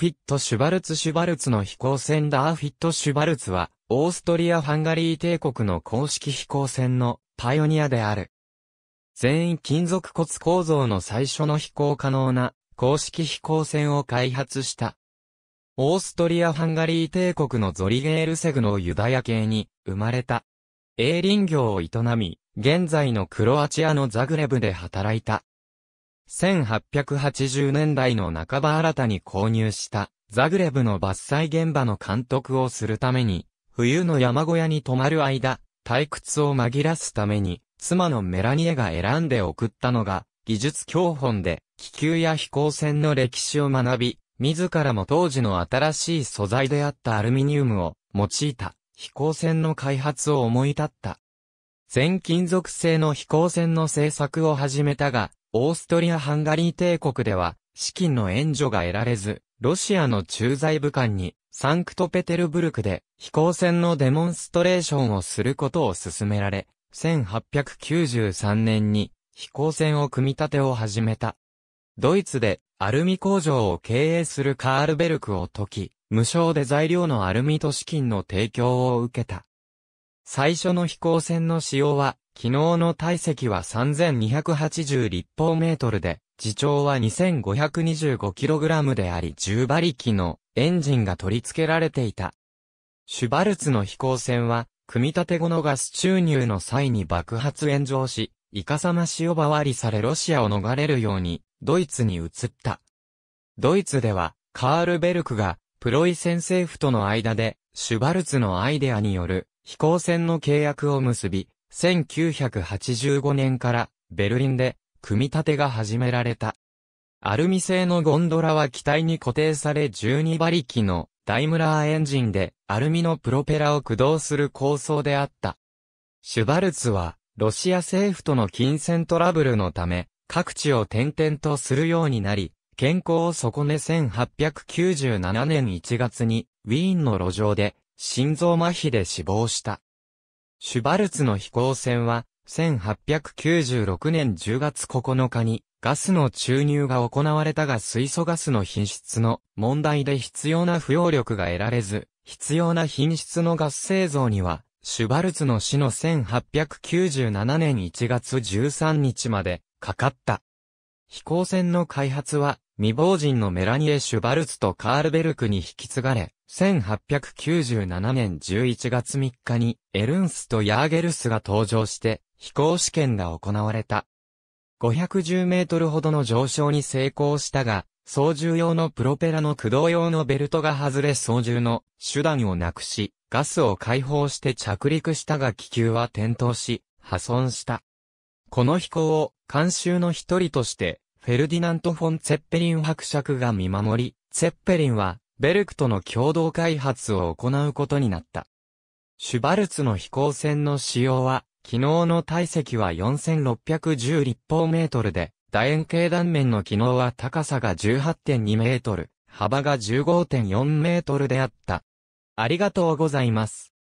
フィット・シュバルツ・シュバルツの飛行船ダーフィット・シュバルツは、オーストリア・ハンガリー帝国の公式飛行船のパイオニアである。全員金属骨構造の最初の飛行可能な公式飛行船を開発した。オーストリア・ハンガリー帝国のゾリゲールセグのユダヤ系に生まれた。営林業を営み、現在のクロアチアのザグレブで働いた。1880年代の半ば新たに購入したザグレブの伐採現場の監督をするために、冬の山小屋に泊まる間、退屈を紛らすために、妻のメラニエが選んで送ったのが、技術教本で、気球や飛行船の歴史を学び、自らも当時の新しい素材であったアルミニウムを用いた飛行船の開発を思い立った。全金属製の飛行船の製作を始めたが、オーストリア・ハンガリー帝国では、資金の援助が得られず、ロシアの駐在武官に、サンクトペテルブルクで飛行船のデモンストレーションをすることを勧められ、1893年に飛行船を組み立てを始めた。ドイツでアルミ工場を経営するカールベルクを解き、無償で材料のアルミと資金の提供を受けた。最初の飛行船の使用は昨日の体積は3280立方メートルで、自重は 2525kg であり10馬力のエンジンが取り付けられていた。シュバルツの飛行船は、組み立て後のガス注入の際に爆発炎上し、イカサマオ・バわりされロシアを逃れるように、ドイツに移った。ドイツでは、カールベルクが、プロイセン政府との間で、シュバルツのアイデアによる飛行船の契約を結び、1985年からベルリンで組み立てが始められた。アルミ製のゴンドラは機体に固定され12馬力のダイムラーエンジンでアルミのプロペラを駆動する構想であった。シュバルツはロシア政府との金銭トラブルのため各地を転々とするようになり、健康を損ね1897年1月にウィーンの路上で心臓麻痺で死亡した。シュバルツの飛行船は、1896年10月9日に、ガスの注入が行われたが水素ガスの品質の問題で必要な不要力が得られず、必要な品質のガス製造には、シュバルツの死の1897年1月13日までかかった。飛行船の開発は未亡人のメラニエ・シュバルツとカールベルクに引き継がれ、1897年11月3日にエルンスとヤーゲルスが登場して飛行試験が行われた。510メートルほどの上昇に成功したが、操縦用のプロペラの駆動用のベルトが外れ操縦の手段をなくし、ガスを解放して着陸したが気球は転倒し、破損した。この飛行を監修の一人としてフェルディナント・フォン・ツェッペリン伯爵が見守り、ツェッペリンは、ベルクとの共同開発を行うことになった。シュバルツの飛行船の使用は、昨日の体積は4610立方メートルで、楕円形断面の機能は高さが18.2メートル、幅が15.4メートルであった。ありがとうございます。